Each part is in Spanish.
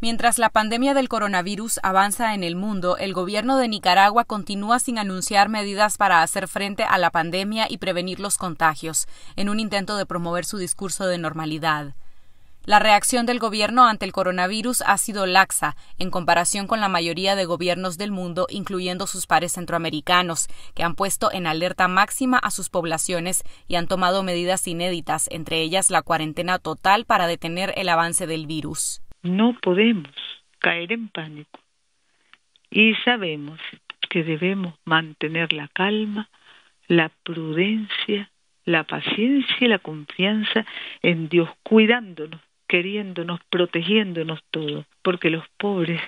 Mientras la pandemia del coronavirus avanza en el mundo, el gobierno de Nicaragua continúa sin anunciar medidas para hacer frente a la pandemia y prevenir los contagios, en un intento de promover su discurso de normalidad. La reacción del gobierno ante el coronavirus ha sido laxa en comparación con la mayoría de gobiernos del mundo, incluyendo sus pares centroamericanos, que han puesto en alerta máxima a sus poblaciones y han tomado medidas inéditas, entre ellas la cuarentena total para detener el avance del virus no podemos caer en pánico y sabemos que debemos mantener la calma, la prudencia, la paciencia y la confianza en Dios, cuidándonos, queriéndonos, protegiéndonos todos, porque los pobres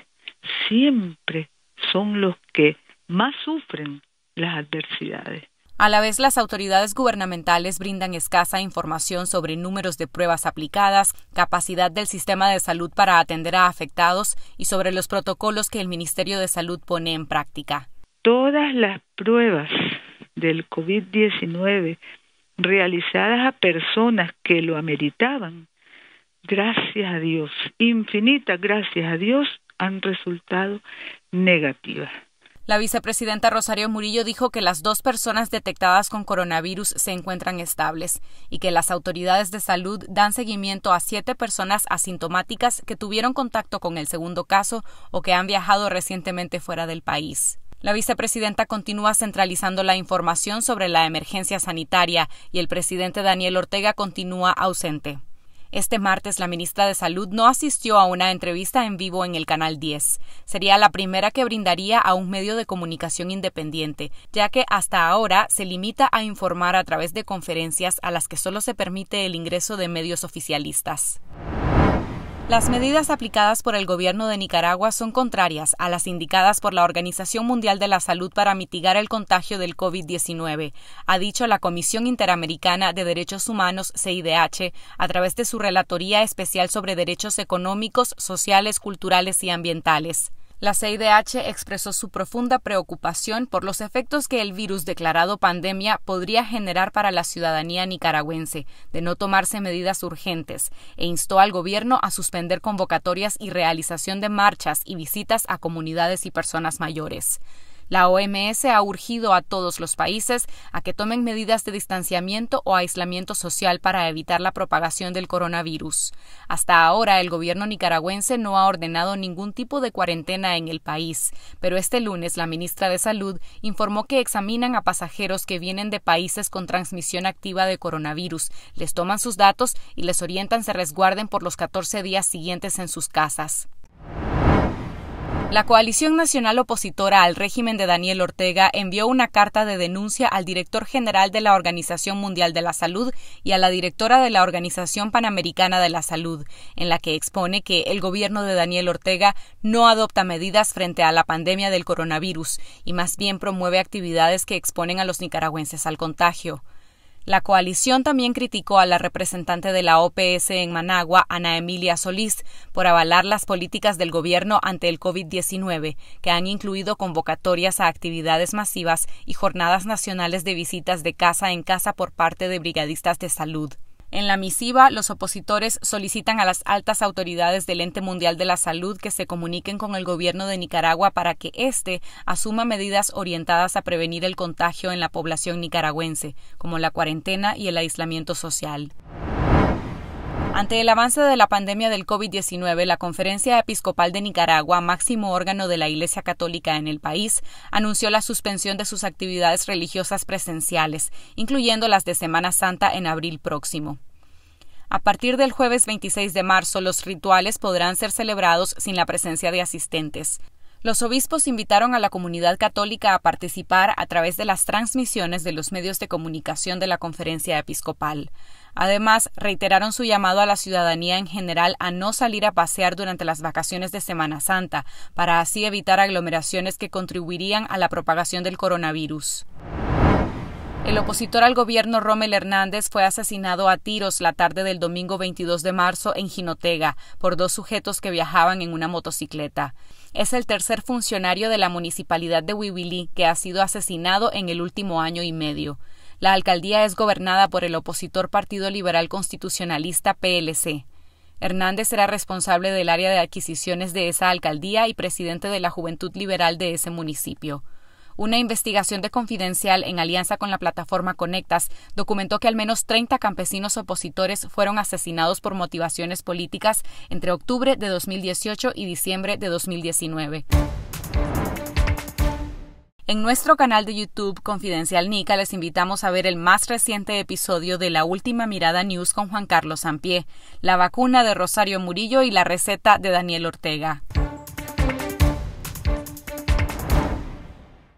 siempre son los que más sufren las adversidades. A la vez, las autoridades gubernamentales brindan escasa información sobre números de pruebas aplicadas, capacidad del sistema de salud para atender a afectados y sobre los protocolos que el Ministerio de Salud pone en práctica. Todas las pruebas del COVID-19 realizadas a personas que lo ameritaban, gracias a Dios, infinitas gracias a Dios, han resultado negativas. La vicepresidenta Rosario Murillo dijo que las dos personas detectadas con coronavirus se encuentran estables y que las autoridades de salud dan seguimiento a siete personas asintomáticas que tuvieron contacto con el segundo caso o que han viajado recientemente fuera del país. La vicepresidenta continúa centralizando la información sobre la emergencia sanitaria y el presidente Daniel Ortega continúa ausente. Este martes la ministra de Salud no asistió a una entrevista en vivo en el Canal 10. Sería la primera que brindaría a un medio de comunicación independiente, ya que hasta ahora se limita a informar a través de conferencias a las que solo se permite el ingreso de medios oficialistas. Las medidas aplicadas por el gobierno de Nicaragua son contrarias a las indicadas por la Organización Mundial de la Salud para mitigar el contagio del COVID-19, ha dicho la Comisión Interamericana de Derechos Humanos, CIDH, a través de su Relatoría Especial sobre Derechos Económicos, Sociales, Culturales y Ambientales. La CIDH expresó su profunda preocupación por los efectos que el virus declarado pandemia podría generar para la ciudadanía nicaragüense de no tomarse medidas urgentes e instó al gobierno a suspender convocatorias y realización de marchas y visitas a comunidades y personas mayores. La OMS ha urgido a todos los países a que tomen medidas de distanciamiento o aislamiento social para evitar la propagación del coronavirus. Hasta ahora, el gobierno nicaragüense no ha ordenado ningún tipo de cuarentena en el país, pero este lunes la ministra de Salud informó que examinan a pasajeros que vienen de países con transmisión activa de coronavirus, les toman sus datos y les orientan se resguarden por los 14 días siguientes en sus casas. La coalición nacional opositora al régimen de Daniel Ortega envió una carta de denuncia al director general de la Organización Mundial de la Salud y a la directora de la Organización Panamericana de la Salud, en la que expone que el gobierno de Daniel Ortega no adopta medidas frente a la pandemia del coronavirus y más bien promueve actividades que exponen a los nicaragüenses al contagio. La coalición también criticó a la representante de la OPS en Managua, Ana Emilia Solís, por avalar las políticas del gobierno ante el COVID-19, que han incluido convocatorias a actividades masivas y jornadas nacionales de visitas de casa en casa por parte de brigadistas de salud. En la misiva, los opositores solicitan a las altas autoridades del Ente Mundial de la Salud que se comuniquen con el gobierno de Nicaragua para que éste asuma medidas orientadas a prevenir el contagio en la población nicaragüense, como la cuarentena y el aislamiento social. Ante el avance de la pandemia del COVID-19, la Conferencia Episcopal de Nicaragua, máximo órgano de la Iglesia Católica en el país, anunció la suspensión de sus actividades religiosas presenciales, incluyendo las de Semana Santa en abril próximo. A partir del jueves 26 de marzo, los rituales podrán ser celebrados sin la presencia de asistentes. Los obispos invitaron a la comunidad católica a participar a través de las transmisiones de los medios de comunicación de la conferencia episcopal. Además, reiteraron su llamado a la ciudadanía en general a no salir a pasear durante las vacaciones de Semana Santa, para así evitar aglomeraciones que contribuirían a la propagación del coronavirus. El opositor al gobierno Rommel Hernández fue asesinado a tiros la tarde del domingo 22 de marzo en Jinotega por dos sujetos que viajaban en una motocicleta. Es el tercer funcionario de la municipalidad de Huibilí que ha sido asesinado en el último año y medio. La alcaldía es gobernada por el opositor Partido Liberal Constitucionalista PLC. Hernández era responsable del área de adquisiciones de esa alcaldía y presidente de la Juventud Liberal de ese municipio. Una investigación de Confidencial en alianza con la plataforma Conectas documentó que al menos 30 campesinos opositores fueron asesinados por motivaciones políticas entre octubre de 2018 y diciembre de 2019. En nuestro canal de YouTube Confidencial Nica les invitamos a ver el más reciente episodio de La Última Mirada News con Juan Carlos Sampié, la vacuna de Rosario Murillo y la receta de Daniel Ortega.